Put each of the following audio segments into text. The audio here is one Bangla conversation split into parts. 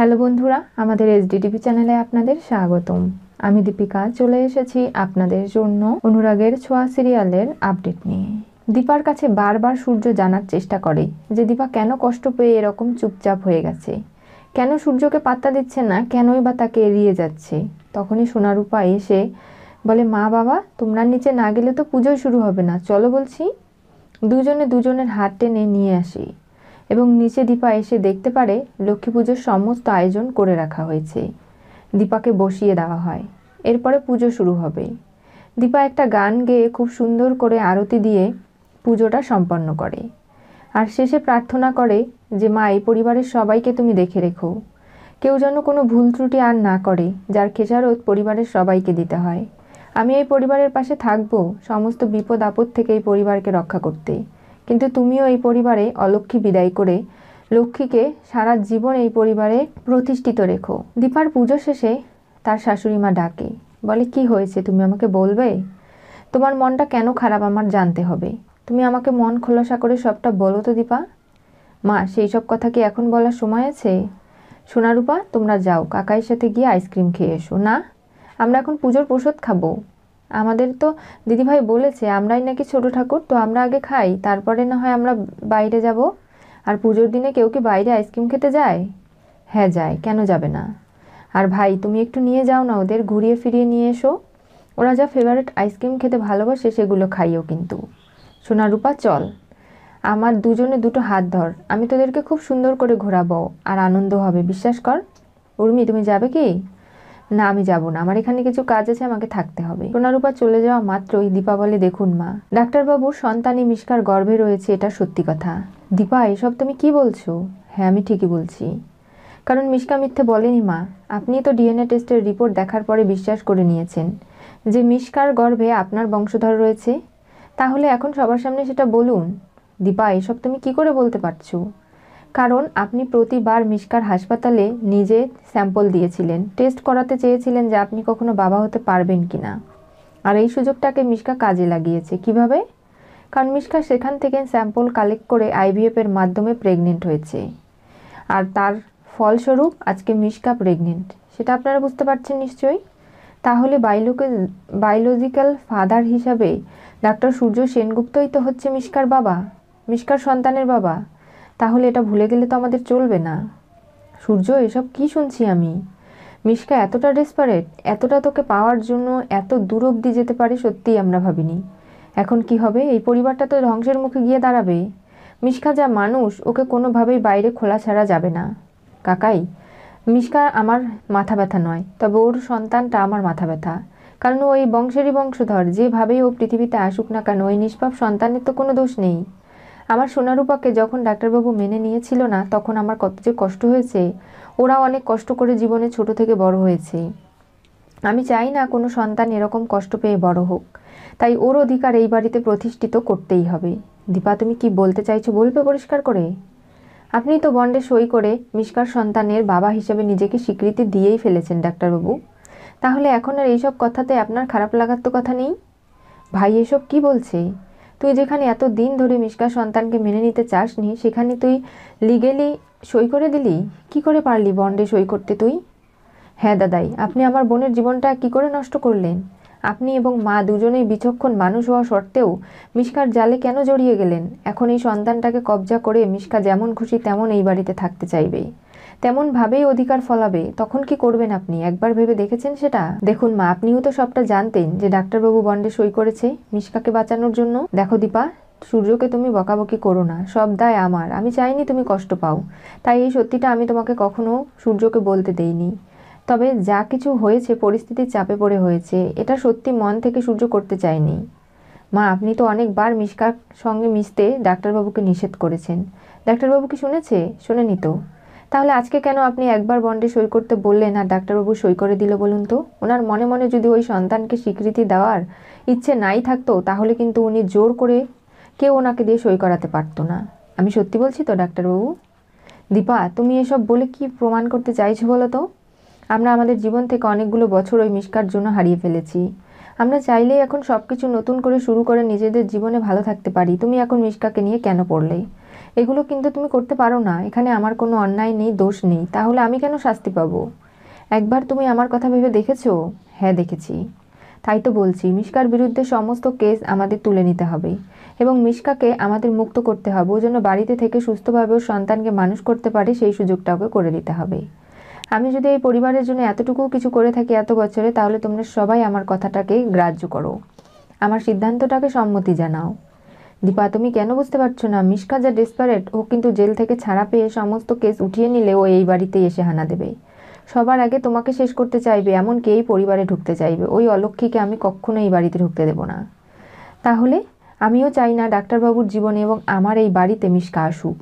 হ্যালো বন্ধুরা আমাদের এসডিটিভি চ্যানেলে আপনাদের স্বাগতম আমি দীপিকা চলে এসেছি আপনাদের জন্য অনুরাগের ছোঁয়া সিরিয়ালের আপডেট নিয়ে দীপার কাছে বারবার সূর্য জানার চেষ্টা করে যে দীপা কেন কষ্ট পেয়ে এরকম চুপচাপ হয়ে গেছে কেন সূর্যকে পাত্তা দিচ্ছে না কেনই বা তাকে এড়িয়ে যাচ্ছে তখনই সোনারূপা এসে বলে মা বাবা তোমরা নিচে না গেলে তো পুজোই শুরু হবে না চলো বলছি দুজনে দুজনের হাত টেনে নিয়ে আসি এবং নিচে দীপা এসে দেখতে পারে লক্ষ্মী পুজোর সমস্ত আয়োজন করে রাখা হয়েছে দীপাকে বসিয়ে দেওয়া হয় এরপরে পুজো শুরু হবে দীপা একটা গান গেয়ে খুব সুন্দর করে আরতি দিয়ে পুজোটা সম্পন্ন করে আর শেষে প্রার্থনা করে যে মা এই পরিবারের সবাইকে তুমি দেখে রেখো কেউ যেন কোনো ভুল ত্রুটি আর না করে যার খেসারত পরিবারের সবাইকে দিতে হয় আমি এই পরিবারের পাশে থাকবো সমস্ত বিপদ আপদ থেকে এই পরিবারকে রক্ষা করতে কিন্তু তুমিও এই পরিবারে অলক্ষ্মী বিদায় করে লক্ষ্মীকে সারা জীবন এই পরিবারে প্রতিষ্ঠিত রেখো দীপার পুজো শেষে তার শাশুড়ি মা ডাকে বলে কি হয়েছে তুমি আমাকে বলবে তোমার মনটা কেন খারাপ আমার জানতে হবে তুমি আমাকে মন খোলসা করে সবটা বলো তো দীপা মা সেই সব কথা কি এখন বলার সময় আছে সোনারূপা তোমরা যাও কাকাইয়ের সাথে গিয়ে আইসক্রিম খেয়ে এসো না আমরা এখন পুজোর প্রসাদ খাবো আমাদের তো দিদিভাই বলেছে আমরাই নাকি ছোট ঠাকুর তো আমরা আগে খাই তারপরে না হয় আমরা বাইরে যাব আর পুজোর দিনে কেউ কি বাইরে আইসক্রিম খেতে যায় হ্যাঁ যায় কেন যাবে না আর ভাই তুমি একটু নিয়ে যাও না ওদের ঘুরিয়ে ফিরিয়ে নিয়ে এসো ওরা যা ফেভারিট আইসক্রিম খেতে ভালোবাসে সেগুলো খাইও কিন্তু সোনা রূপা চল আমার দুজনে দুটো হাত ধর আমি তোদেরকে খুব সুন্দর করে ঘোরাবো আর আনন্দ হবে বিশ্বাস কর উর্মি তুমি যাবে কি না আমি যাব না আমার এখানে কিছু কাজ আছে আমাকে থাকতে হবে সোনারূপা চলে যাওয়া মাত্রই দীপা বলে দেখুন মা ডাক্তারবাবুর সন্তানী মিষ্কার গর্ভে রয়েছে এটা সত্যি কথা দীপা এসব তুমি কি বলছো হ্যাঁ আমি ঠিকই বলছি কারণ মিশকা মিথ্যে বলেনি মা আপনি তো ডিএনএ টেস্টের রিপোর্ট দেখার পরে বিশ্বাস করে নিয়েছেন যে মিশকার গর্ভে আপনার বংশধর রয়েছে তাহলে এখন সবার সামনে সেটা বলুন দীপা এসব তুমি কি করে বলতে পারছো কারণ আপনি প্রতিবার মিসকার হাসপাতালে নিজে স্যাম্পল দিয়েছিলেন টেস্ট করাতে চেয়েছিলেন যে আপনি কখনো বাবা হতে পারবেন কি না আর এই সুযোগটাকে মিশকা কাজে লাগিয়েছে কিভাবে কারণ মিশকা সেখান থেকে স্যাম্পল কালেক্ট করে আইভিএফের মাধ্যমে প্রেগনেন্ট হয়েছে আর তার ফলস্বরূপ আজকে মিসকা প্রেগনেন্ট সেটা আপনারা বুঝতে পারছেন নিশ্চয়ই তাহলে বায়োলোকে বায়োলজিক্যাল ফাদার হিসাবে ডাক্তার সূর্য সেনগুপ্তই তো হচ্ছে মিশকার বাবা মিশকার সন্তানের বাবা তাহলে এটা ভুলে গেলে তো আমাদের চলবে না সূর্য এসব কি শুনছি আমি মিশকা এতটা ডেসপারেট এতটা তোকে পাওয়ার জন্য এত দূর অব্দি যেতে পারে সত্যিই আমরা ভাবিনি এখন কি হবে এই পরিবারটা তো ধ্বংসের মুখে গিয়ে দাঁড়াবে মিশকা যা মানুষ ওকে কোনোভাবেই বাইরে খোলা ছাড়া যাবে না কাকাই মিশকা আমার মাথা ব্যথা নয় তবে ওর সন্তানটা আমার মাথা ব্যথা কারণ ওই বংশেরই বংশধর যেভাবেই ও পৃথিবীতে আসুক না কেন ওই নিষ্পাপ সন্তানের তো কোনো দোষ নেই আমার সোনারূপাকে যখন ডাক্তারবাবু মেনে নিয়েছিল না তখন আমার কত যে কষ্ট হয়েছে ওরা অনেক কষ্ট করে জীবনে ছোট থেকে বড় হয়েছে আমি চাই না কোনো সন্তান এরকম কষ্ট পেয়ে বড় হোক তাই ওর অধিকার এই বাড়িতে প্রতিষ্ঠিত করতেই হবে দীপা তুমি কি বলতে চাইছো বলবে পরিষ্কার করে আপনি তো বন্ডে সই করে মিসকার সন্তানের বাবা হিসেবে নিজেকে স্বীকৃতি দিয়েই ফেলেছেন ডাক্তারবাবু তাহলে এখন আর এইসব কথাতে আপনার খারাপ লাগার তো কথা নেই ভাই এসব কি বলছে তুই যেখানে এত দিন ধরে মিশকা সন্তানকে মেনে নিতে চাসনি সেখানে তুই লিগেলি সই করে দিলি কি করে পারলি বন্ডে সই করতে তুই হ্যাঁ দাদাই আপনি আমার বোনের জীবনটা কি করে নষ্ট করলেন আপনি এবং মা দুজনেই বিচক্ষণ মানুষ হওয়া সত্ত্বেও মিশকার জালে কেন জড়িয়ে গেলেন এখন এই সন্তানটাকে কবজা করে মিশকা যেমন খুশি তেমন এই বাড়িতে থাকতে চাইবেই তেমনভাবেই অধিকার ফলাবে তখন কি করবেন আপনি একবার ভেবে দেখেছেন সেটা দেখুন মা আপনিও তো সবটা জানতেন যে ডাক্তারবাবু বন্ডে সই করেছে মিশকাকে বাঁচানোর জন্য দেখো দীপা সূর্যকে তুমি বকাবকি করো না সব দায় আমার আমি চাইনি তুমি কষ্ট পাও তাই এই সত্যিটা আমি তোমাকে কখনো সূর্যকে বলতে দেইনি তবে যা কিছু হয়েছে পরিস্থিতির চাপে পড়ে হয়েছে এটা সত্যি মন থেকে সূর্য করতে চায়নি মা আপনি তো অনেকবার মিশকার সঙ্গে মিশতে ডাক্তারবাবুকে নিষেধ করেছেন ডাক্তারবাবু কি শুনেছে শুনে তো তাহলে আজকে কেন আপনি একবার বন্ডে সই করতে বললেন আর ডাক্তারবাবু সই করে দিল বলুন তো ওনার মনে মনে যদি ওই সন্তানকে স্বীকৃতি দেওয়ার ইচ্ছে নাই থাকতো তাহলে কিন্তু উনি জোর করে কেউ ওনাকে দিয়ে সই করাতে পারতো না আমি সত্যি বলছি তো ডাক্তারবাবু দীপা তুমি এসব বলে কি প্রমাণ করতে চাইছো বলো তো আমরা আমাদের জীবন থেকে অনেকগুলো বছর ওই মিসকার জন্য হারিয়ে ফেলেছি আমরা চাইলেই এখন সব কিছু নতুন করে শুরু করে নিজেদের জীবনে ভালো থাকতে পারি তুমি এখন মিসকাকে নিয়ে কেন পড়লে এগুলো কিন্তু তুমি করতে পারো না এখানে আমার কোনো অন্যায় নেই দোষ নেই তাহলে আমি কেন শাস্তি পাবো একবার তুমি আমার কথা ভেবে দেখেছো হ্যাঁ দেখেছি তাই তো বলছি মিশকার বিরুদ্ধে সমস্ত কেস আমাদের তুলে নিতে হবে এবং মিশকাকে আমাদের মুক্ত করতে হবে ও যেন বাড়িতে থেকে সুস্থভাবে ও সন্তানকে মানুষ করতে পারে সেই সুযোগটা ওকে করে দিতে হবে আমি যদি এই পরিবারের জন্য এতটুকু কিছু করে থাকি এত বছরে তাহলে তোমরা সবাই আমার কথাটাকে গ্রাহ্য করো আমার সিদ্ধান্তটাকে সম্মতি জানাও দীপা তুমি কেন বুঝতে পারছো না মিশকা যা ডেসপারেট ও কিন্তু জেল থেকে ছাড়া পেয়ে সমস্ত কেস উঠিয়ে নিলে ও এই বাড়িতেই এসে হানা দেবে সবার আগে তোমাকে শেষ করতে চাইবে এমন এই পরিবারে ঢুকতে চাইবে ওই অলক্ষীকে আমি কখনো এই বাড়িতে ঢুকতে দেব না তাহলে আমিও চাই না ডাক্তারবাবুর জীবনে এবং আমার এই বাড়িতে মিশকা আসুক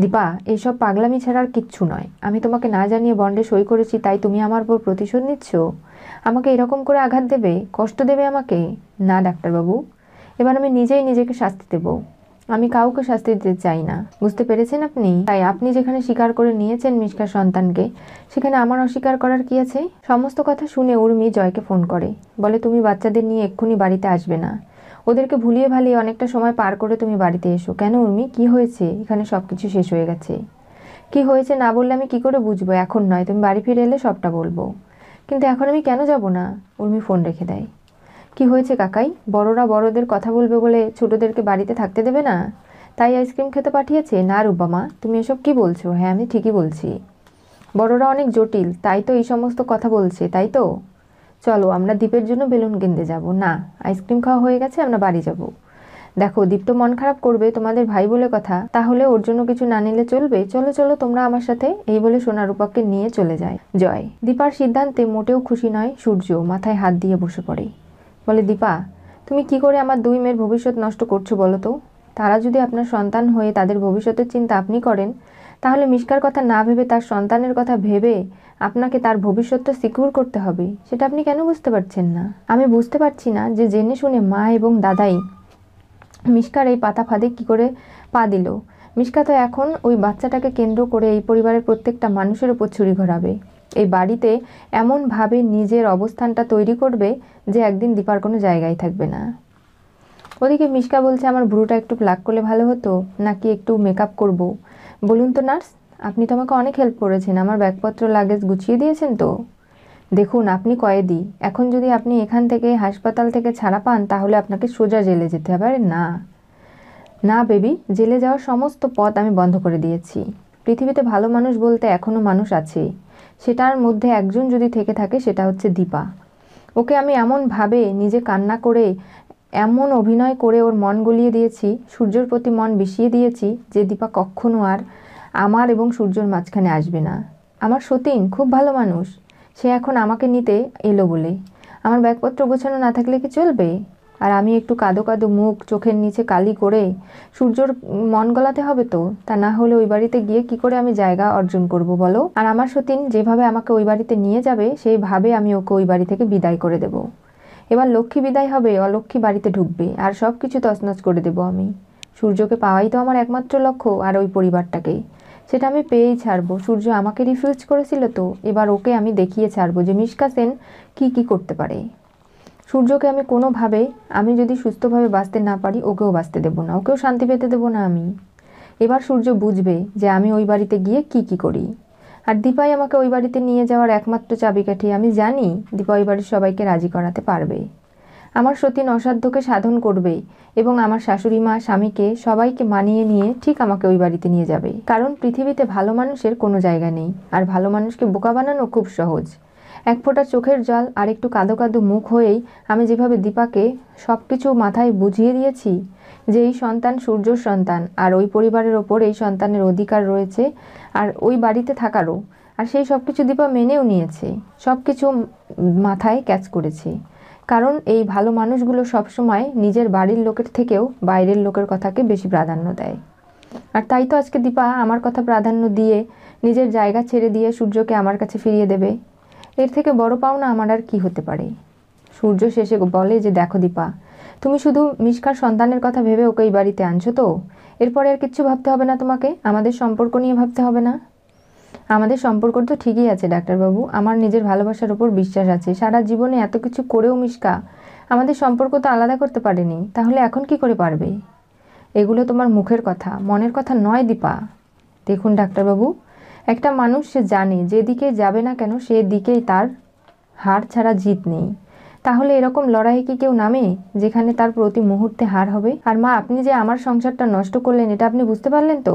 দীপা এইসব পাগলামি ছাড়া আর কিচ্ছু নয় আমি তোমাকে না জানিয়ে বন্ডে সই করেছি তাই তুমি আমার উপর প্রতিশোধ নিচ্ছ আমাকে এরকম করে আঘাত দেবে কষ্ট দেবে আমাকে না ডাক্তারবাবু এবার আমি নিজেই নিজেকে শাস্তি দেব আমি কাউকে শাস্তি দিতে চাই না বুঝতে পেরেছেন আপনি তাই আপনি যেখানে স্বীকার করে নিয়েছেন মিষ্কার সন্তানকে সেখানে আমার অস্বীকার করার কি আছে সমস্ত কথা শুনে উর্মি জয়কে ফোন করে বলে তুমি বাচ্চাদের নিয়ে এক্ষুনি বাড়িতে আসবে না ওদেরকে ভুলিয়ে ভালিয়ে অনেকটা সময় পার করে তুমি বাড়িতে এসো কেন উর্মি কি হয়েছে এখানে সব কিছু শেষ হয়ে গেছে কি হয়েছে না বললে আমি কি করে বুঝবো এখন নয় তুমি বাড়ি ফিরে এলে সবটা বলবো কিন্তু এখন আমি কেন যাব না উর্মি ফোন রেখে দেয় কি হয়েছে কাকাই বড়রা বড়দের কথা বলবে বলে ছোটদেরকে বাড়িতে থাকতে দেবে না তাই আইসক্রিম খেতে পাঠিয়েছে না রূপামা তুমি এসব কি বলছো হ্যাঁ আমি ঠিকই বলছি বড়রা অনেক জটিল তাই তো এই সমস্ত কথা বলছে তাই তো চলো আমরা দ্বীপের জন্য বেলুন কিনতে যাব না আইসক্রিম খাওয়া হয়ে গেছে আমরা বাড়ি যাব দেখো দীপ তো মন খারাপ করবে তোমাদের ভাই বলে কথা তাহলে ওর জন্য কিছু না নিলে চলবে চলো চলো তোমরা আমার সাথে এই বলে সোনারূপাকে নিয়ে চলে যায় জয় দীপার সিদ্ধান্তে মোটেও খুশি নয় সূর্য মাথায় হাত দিয়ে বসে পড়ে বলে দীপা তুমি কি করে আমার দুই মেয়ের ভবিষ্যৎ নষ্ট করছো বলো তো তারা যদি আপনার সন্তান হয়ে তাদের ভবিষ্যতের চিন্তা আপনি করেন তাহলে মিশকার কথা না ভেবে তার সন্তানের কথা ভেবে আপনাকে তার ভবিষ্যৎটা সিকিউর করতে হবে সেটা আপনি কেন বুঝতে পারছেন না আমি বুঝতে পারছি না যে জেনে শুনে মা এবং দাদাই মিশকার এই পাতা ফাঁদে কী করে পা দিল মিশকা তো এখন ওই বাচ্চাটাকে কেন্দ্র করে এই পরিবারের প্রত্যেকটা মানুষের ওপর ছুরি ঘোরাবে এই বাড়িতে এমনভাবে নিজের অবস্থানটা তৈরি করবে যে একদিন দীপার কোনো জায়গায় থাকবে না ওদিকে মিশকা বলছে আমার ভ্রুটা একটু প্লাক করলে ভালো হতো নাকি একটু মেকআপ করব। বলুন তো নার্স আপনি তো আমাকে অনেক হেল্প করেছেন আমার ব্যাগপত্র লাগেজ গুছিয়ে দিয়েছেন তো দেখুন আপনি কয়েদি এখন যদি আপনি এখান থেকে হাসপাতাল থেকে ছাড়া পান তাহলে আপনাকে সোজা জেলে যেতে হবে না না বেবি জেলে যাওয়ার সমস্ত পথ আমি বন্ধ করে দিয়েছি পৃথিবীতে ভালো মানুষ বলতে এখনও মানুষ আছে সেটার মধ্যে একজন যদি থেকে থাকে সেটা হচ্ছে দীপা ওকে আমি এমনভাবে নিজে কান্না করে এমন অভিনয় করে ওর মন গলিয়ে দিয়েছি সূর্যর প্রতি মন বিষিয়ে দিয়েছি যে দীপা কখনও আর আমার এবং সূর্যর মাঝখানে আসবে না আমার সতীন খুব ভালো মানুষ সে এখন আমাকে নিতে এলো বলে আমার ব্যাগপত্র গোছানো না থাকলে কি চলবে আর আমি একটু কাদো কাদো মুখ চোখের নিচে কালি করে সূর্যর মন গলাতে হবে তো তা না হলে ওই বাড়িতে গিয়ে কি করে আমি জায়গা অর্জন করব বলো আর আমার সতীন যেভাবে আমাকে ওই বাড়িতে নিয়ে যাবে সেইভাবে আমি ওকে ওই বাড়ি থেকে বিদায় করে দেব এবার লক্ষ্মী বিদায় হবে অলক্ষ্মী বাড়িতে ঢুকবে আর সব কিছু তছনছ করে দেব আমি সূর্যকে পাওয়াই তো আমার একমাত্র লক্ষ্য আর ওই পরিবারটাকেই সেটা আমি পেয়েই ছাড়বো সূর্য আমাকে রিফিউজ করেছিল তো এবার ওকে আমি দেখিয়ে ছাড়বো যে মিসকা সেন কী কী করতে পারে সূর্যকে আমি কোনোভাবে আমি যদি সুস্থভাবে বাঁচতে না পারি ওকেও বাঁচতে দেবো না ওকেও শান্তি পেতে দেবো না আমি এবার সূর্য বুঝবে যে আমি ওই বাড়িতে গিয়ে কি কি করি আর দীপাই আমাকে ওই বাড়িতে নিয়ে যাওয়ার একমাত্র চাবিকাঠি আমি জানি দীপা ওই বাড়ির সবাইকে রাজি করাতে পারবে আমার সতীন অসাধ্যকে সাধন করবে এবং আমার শাশুড়ি মা স্বামীকে সবাইকে মানিয়ে নিয়ে ঠিক আমাকে ওই বাড়িতে নিয়ে যাবে কারণ পৃথিবীতে ভালো মানুষের কোনো জায়গা নেই আর ভালো মানুষকে বোকা বানানো খুব সহজ এক ফোঁটা চোখের জল আর একটু কাঁদো কাঁদো মুখ হয়েই আমি যেভাবে দীপাকে সব কিছু মাথায় বুঝিয়ে দিয়েছি যে এই সন্তান সূর্যর সন্তান আর ওই পরিবারের ওপর এই সন্তানের অধিকার রয়েছে আর ওই বাড়িতে থাকারও আর সেই সব কিছু দীপা মেনেও নিয়েছে সব কিছু মাথায় ক্যাচ করেছে কারণ এই ভালো মানুষগুলো সবসময় নিজের বাড়ির লোকের থেকেও বাইরের লোকের কথাকে বেশি প্রাধান্য দেয় আর তাই তো আজকে দীপা আমার কথা প্রাধান্য দিয়ে নিজের জায়গা ছেড়ে দিয়ে সূর্যকে আমার কাছে ফিরিয়ে দেবে এর থেকে বড় পাওনা আমার আর কি হতে পারে সূর্য শেষে বলে যে দেখো দীপা তুমি শুধু মিষ্কার সন্তানের কথা ভেবে ওকে এই বাড়িতে আনছো তো এরপরে আর কিচ্ছু ভাবতে হবে না তোমাকে আমাদের সম্পর্ক নিয়ে ভাবতে হবে না আমাদের সম্পর্ক তো ঠিকই আছে ডাক্তারবাবু আমার নিজের ভালোবাসার ওপর বিশ্বাস আছে সারা জীবনে এত কিছু করেও মিশকা আমাদের সম্পর্ক তো আলাদা করতে পারেনি তাহলে এখন কি করে পারবে এগুলো তোমার মুখের কথা মনের কথা নয় দীপা দেখুন ডাক্তারবাবু একটা মানুষ সে জানে যেদিকে যাবে না কেন সেদিকেই তার হার ছাড়া জিত নেই তাহলে এরকম লড়াই কি কেউ নামে যেখানে তার প্রতি মুহূর্তে হার হবে আর মা আপনি যে আমার সংসারটা নষ্ট করলেন এটা আপনি বুঝতে পারলেন তো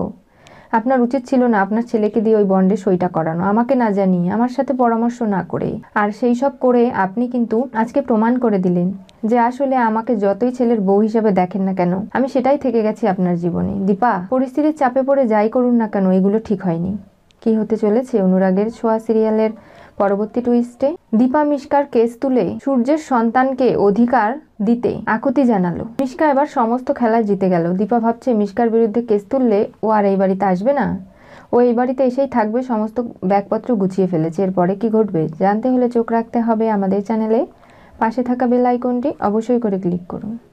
আপনার উচিত ছিল না আপনার ছেলেকে দিয়ে ওই বন্ডে সইটা করানো আমাকে না জানিয়ে আমার সাথে পরামর্শ না করে আর সেই সব করে আপনি কিন্তু আজকে প্রমাণ করে দিলেন যে আসলে আমাকে যতই ছেলের বউ হিসাবে দেখেন না কেন আমি সেটাই থেকে গেছি আপনার জীবনে দীপা পরিস্থিতির চাপে পড়ে যাই করুন না কেন এগুলো ঠিক হয়নি কি হতে চলেছে অনুরাগের ছোঁয়া সিরিয়ালের পরবর্তী টুইস্টে দীপা মিশকার কেস তুলে সূর্যের সন্তানকে অধিকার দিতে আকুতি জানালো মিশকা এবার সমস্ত খেলায় জিতে গেল দীপা ভাবছে মিশকার বিরুদ্ধে কেস তুললে ও আর এই বাড়িতে আসবে না ও এই বাড়িতে এসেই থাকবে সমস্ত ব্যাগপত্র গুছিয়ে ফেলেছে এরপরে কি ঘটবে জানতে হলে চোখ রাখতে হবে আমাদের চ্যানেলে পাশে থাকা বেল আইকনটি অবশ্যই করে ক্লিক করুন